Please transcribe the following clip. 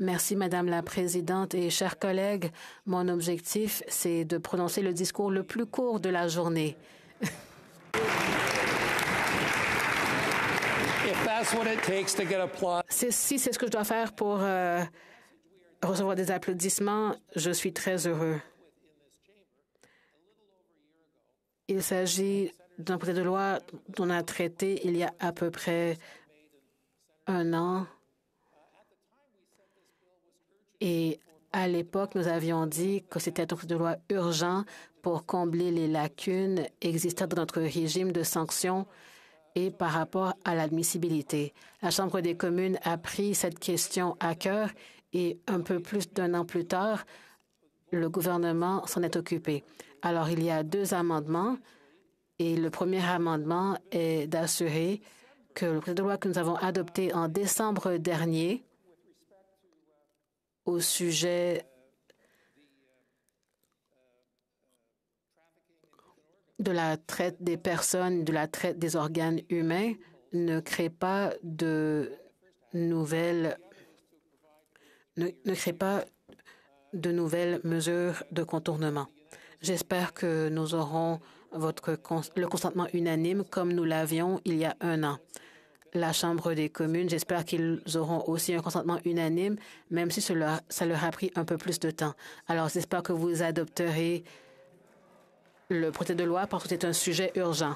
Merci, Madame la Présidente et chers collègues. Mon objectif, c'est de prononcer le discours le plus court de la journée. Si c'est ce que je dois faire pour euh, recevoir des applaudissements, je suis très heureux. Il s'agit d'un projet de loi dont on a traité il y a à peu près un an. Et à l'époque, nous avions dit que c'était un de loi urgent pour combler les lacunes existantes dans notre régime de sanctions et par rapport à l'admissibilité. La Chambre des communes a pris cette question à cœur et un peu plus d'un an plus tard, le gouvernement s'en est occupé. Alors, il y a deux amendements et le premier amendement est d'assurer que le projet de loi que nous avons adopté en décembre dernier au sujet de la traite des personnes, de la traite des organes humains ne crée pas de nouvelles ne, crée pas de nouvelles mesures de contournement. J'espère que nous aurons votre, le consentement unanime comme nous l'avions il y a un an la Chambre des communes. J'espère qu'ils auront aussi un consentement unanime, même si cela, ça leur a pris un peu plus de temps. Alors, j'espère que vous adopterez le projet de loi parce que c'est un sujet urgent.